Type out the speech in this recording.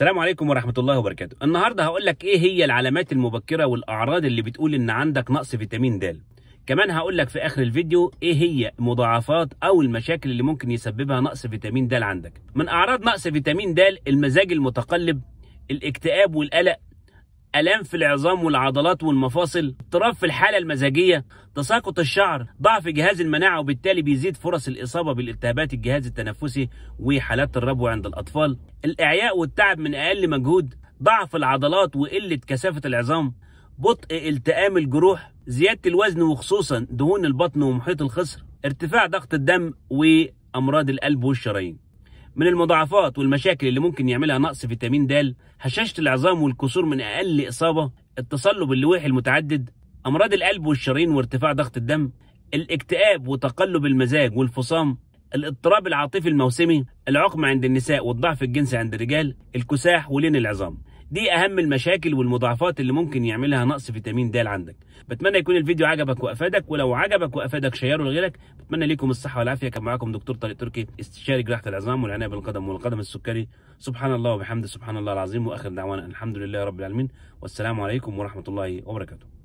السلام عليكم ورحمة الله وبركاته النهاردة هقول لك ايه هي العلامات المبكرة والاعراض اللي بتقول ان عندك نقص فيتامين د كمان هقول لك في اخر الفيديو ايه هي مضاعفات او المشاكل اللي ممكن يسببها نقص فيتامين د عندك من اعراض نقص فيتامين د المزاج المتقلب الاكتئاب والقلق الام في العظام والعضلات والمفاصل اضطراب في الحاله المزاجيه تساقط الشعر ضعف جهاز المناعه وبالتالي بيزيد فرص الاصابه بالالتهابات الجهاز التنفسي وحالات الربو عند الاطفال الاعياء والتعب من اقل مجهود ضعف العضلات وقله كثافه العظام بطء التئام الجروح زياده الوزن وخصوصا دهون البطن ومحيط الخصر ارتفاع ضغط الدم وامراض القلب والشرايين من المضاعفات والمشاكل اللي ممكن يعملها نقص فيتامين د هشاشة العظام والكسور من أقل إصابة التصلب اللويحي المتعدد أمراض القلب والشرايين وارتفاع ضغط الدم الاكتئاب وتقلب المزاج والفصام الاضطراب العاطفي الموسمي العقم عند النساء والضعف الجنسي عند الرجال الكساح ولين العظام دي اهم المشاكل والمضاعفات اللي ممكن يعملها نقص فيتامين د عندك بتمنى يكون الفيديو عجبك وافادك ولو عجبك وافادك شيره لغيرك بتمنى ليكم الصحه والعافيه كان معاكم دكتور طارق تركي استشاري جراحه العظام والعنايه بالقدم والقدم السكري سبحان الله وبحمده سبحان الله العظيم واخر دعوانا الحمد لله رب العالمين والسلام عليكم ورحمه الله وبركاته